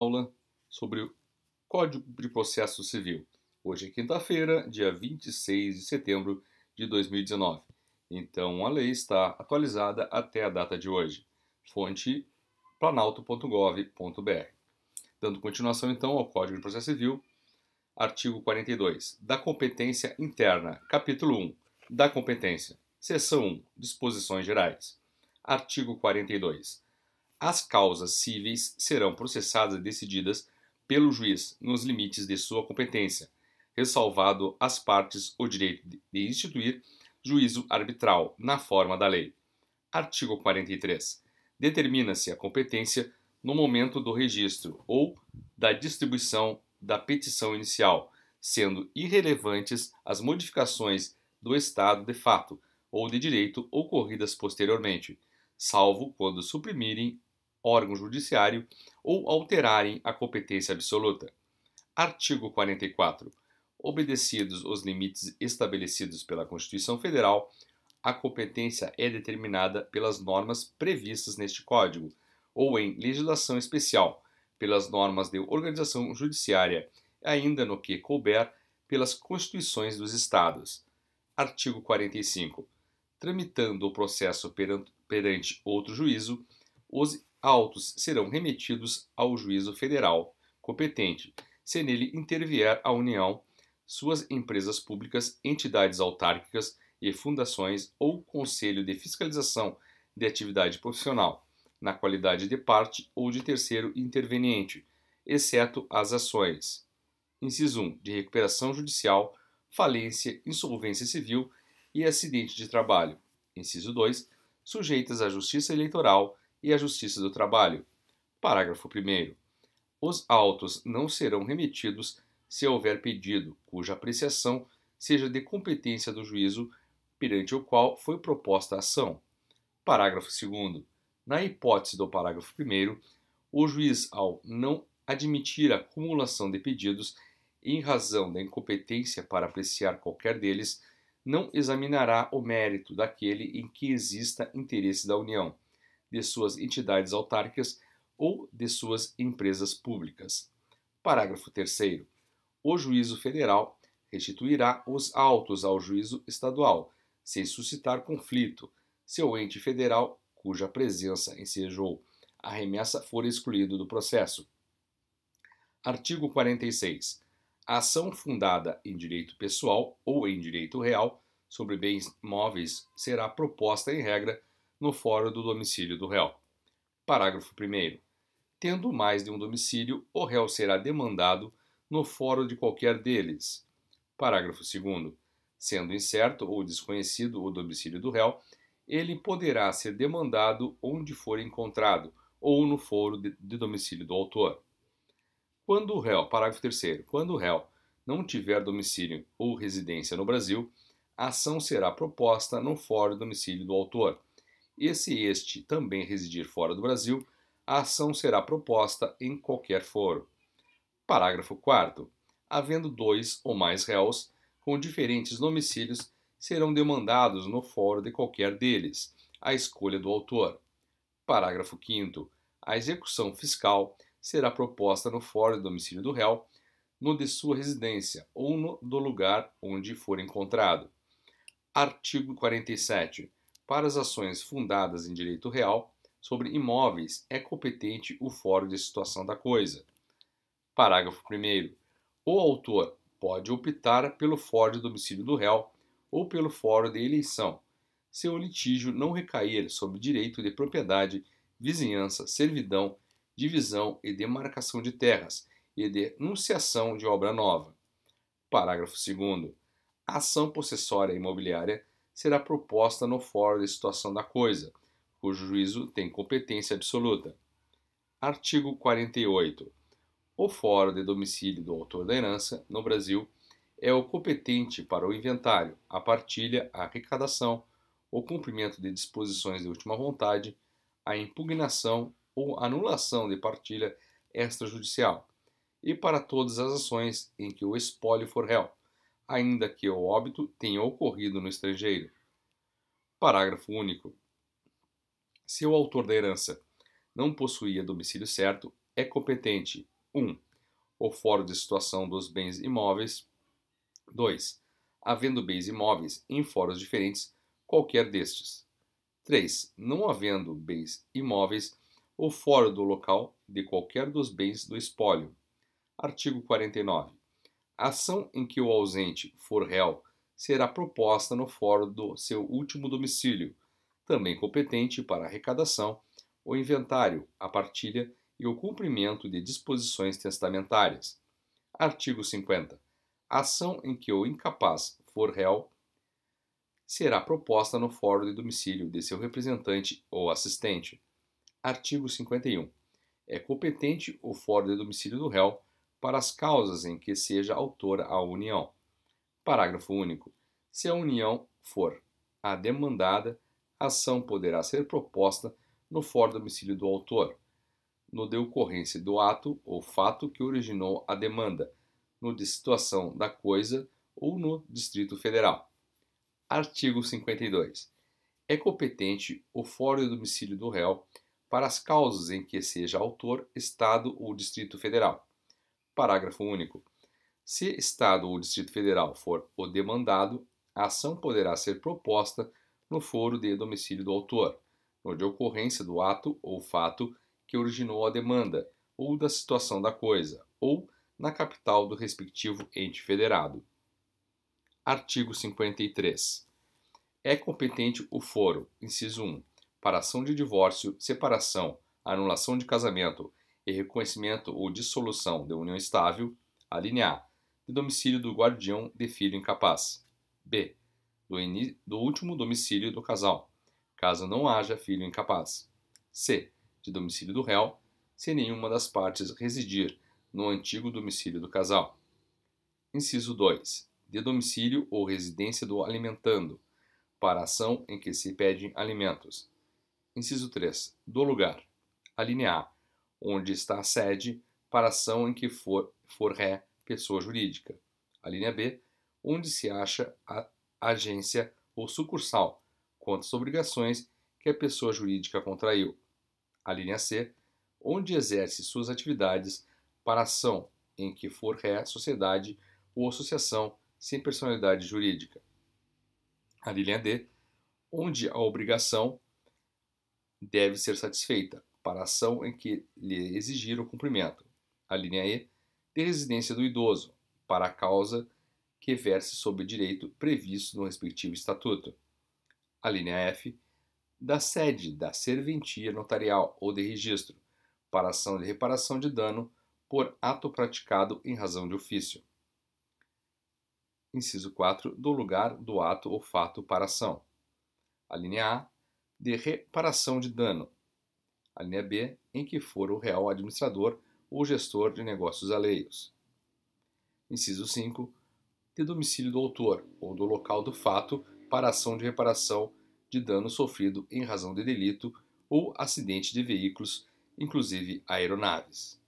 aula sobre o Código de Processo Civil. Hoje é quinta-feira, dia 26 de setembro de 2019. Então a lei está atualizada até a data de hoje. Fonte planalto.gov.br. Dando continuação então ao Código de Processo Civil, artigo 42, da competência interna, capítulo 1, da competência, seção 1, disposições gerais. Artigo 42 as causas cíveis serão processadas e decididas pelo juiz nos limites de sua competência, ressalvado às partes o direito de instituir juízo arbitral na forma da lei. Artigo 43. Determina-se a competência no momento do registro ou da distribuição da petição inicial, sendo irrelevantes as modificações do estado de fato ou de direito ocorridas posteriormente, salvo quando suprimirem órgão judiciário ou alterarem a competência absoluta. Artigo 44. Obedecidos os limites estabelecidos pela Constituição Federal, a competência é determinada pelas normas previstas neste Código ou em legislação especial, pelas normas de organização judiciária, ainda no que couber pelas Constituições dos Estados. Artigo 45. Tramitando o processo perante outro juízo, os autos serão remetidos ao juízo federal competente, se nele intervier a União, suas empresas públicas, entidades autárquicas e fundações ou conselho de fiscalização de atividade profissional, na qualidade de parte ou de terceiro interveniente, exceto as ações. Inciso 1. De recuperação judicial, falência, insolvência civil e acidente de trabalho. Inciso 2. Sujeitas à justiça eleitoral, e a Justiça do Trabalho. Parágrafo 1. Os autos não serão remetidos se houver pedido cuja apreciação seja de competência do juízo perante o qual foi proposta a ação. Parágrafo 2. Na hipótese do parágrafo 1, o juiz, ao não admitir a acumulação de pedidos em razão da incompetência para apreciar qualquer deles, não examinará o mérito daquele em que exista interesse da União de suas entidades autárquicas ou de suas empresas públicas. Parágrafo 3. O juízo federal restituirá os autos ao juízo estadual, sem suscitar conflito, se o ente federal cuja presença ensejou a remessa for excluído do processo. Artigo 46. A ação fundada em direito pessoal ou em direito real sobre bens móveis será proposta, em regra, no fórum do domicílio do réu. Parágrafo 1. Tendo mais de um domicílio, o réu será demandado no fórum de qualquer deles. Parágrafo 2. Sendo incerto ou desconhecido o domicílio do réu, ele poderá ser demandado onde for encontrado ou no foro de, de domicílio do autor. Quando o réu, parágrafo 3 quando o réu não tiver domicílio ou residência no Brasil, a ação será proposta no fórum de domicílio do autor, e se este também residir fora do Brasil, a ação será proposta em qualquer foro. Parágrafo 4. Havendo dois ou mais réus com diferentes domicílios, serão demandados no foro de qualquer deles, à escolha do autor. Parágrafo 5. A execução fiscal será proposta no foro de domicílio do réu, no de sua residência ou no do lugar onde for encontrado. Artigo 47. Para as ações fundadas em direito real sobre imóveis, é competente o fórum de situação da coisa. Parágrafo 1. O autor pode optar pelo fórum de domicílio do réu ou pelo fórum de eleição, se o litígio não recair sobre direito de propriedade, vizinhança, servidão, divisão e demarcação de terras e denunciação de obra nova. Parágrafo 2. A ação possessória imobiliária será proposta no fórum de situação da coisa, cujo juízo tem competência absoluta. Artigo 48. O fórum de domicílio do autor da herança, no Brasil, é o competente para o inventário, a partilha, a arrecadação, o cumprimento de disposições de última vontade, a impugnação ou anulação de partilha extrajudicial, e para todas as ações em que o espólio for réu, ainda que o óbito tenha ocorrido no estrangeiro. Parágrafo único. Se o autor da herança não possuía domicílio certo, é competente 1. Um, o fórum de situação dos bens imóveis. 2. Havendo bens imóveis em fóruns diferentes, qualquer destes. 3. Não havendo bens imóveis, o fórum do local de qualquer dos bens do espólio. Artigo 49 ação em que o ausente for réu será proposta no fórum do seu último domicílio, também competente para arrecadação, o inventário, a partilha e o cumprimento de disposições testamentárias. Artigo 50. ação em que o incapaz for réu será proposta no fórum de domicílio de seu representante ou assistente. Artigo 51. É competente o fórum de domicílio do réu para as causas em que seja autora a união. Parágrafo único. Se a união for a demandada, a ação poderá ser proposta no foro domicílio do autor, no de ocorrência do ato ou fato que originou a demanda, no de situação da coisa ou no Distrito Federal. Artigo 52. É competente o foro domicílio do réu para as causas em que seja autor Estado ou Distrito Federal. Parágrafo único. Se Estado ou Distrito Federal for o demandado, a ação poderá ser proposta no foro de domicílio do autor, onde ocorrência do ato ou fato que originou a demanda, ou da situação da coisa, ou na capital do respectivo ente federado. Artigo 53. É competente o foro, inciso 1, para ação de divórcio, separação, anulação de casamento, e reconhecimento ou dissolução de união estável, a linha A, de domicílio do guardião de filho incapaz. B. Do, do último domicílio do casal, caso não haja filho incapaz. C. De domicílio do réu, se nenhuma das partes residir no antigo domicílio do casal. Inciso 2. De domicílio ou residência do alimentando, para ação em que se pedem alimentos. Inciso 3. Do lugar. Alínea A onde está a sede, para ação em que for, for ré pessoa jurídica. A linha B, onde se acha a agência ou sucursal, quanto às obrigações que a pessoa jurídica contraiu. A linha C, onde exerce suas atividades para ação em que for ré sociedade ou associação sem personalidade jurídica. A linha D, onde a obrigação deve ser satisfeita, para a ação em que lhe exigir o cumprimento. A linha E, de residência do idoso, para a causa que verse sobre o direito previsto no respectivo estatuto. A linha F, da sede da serventia notarial ou de registro, para ação de reparação de dano por ato praticado em razão de ofício. Inciso 4. Do lugar do ato ou fato para ação. A linha A, de reparação de dano, a linha B, em que for o real administrador ou gestor de negócios alheios. Inciso 5. De domicílio do autor ou do local do fato para ação de reparação de dano sofrido em razão de delito ou acidente de veículos, inclusive aeronaves.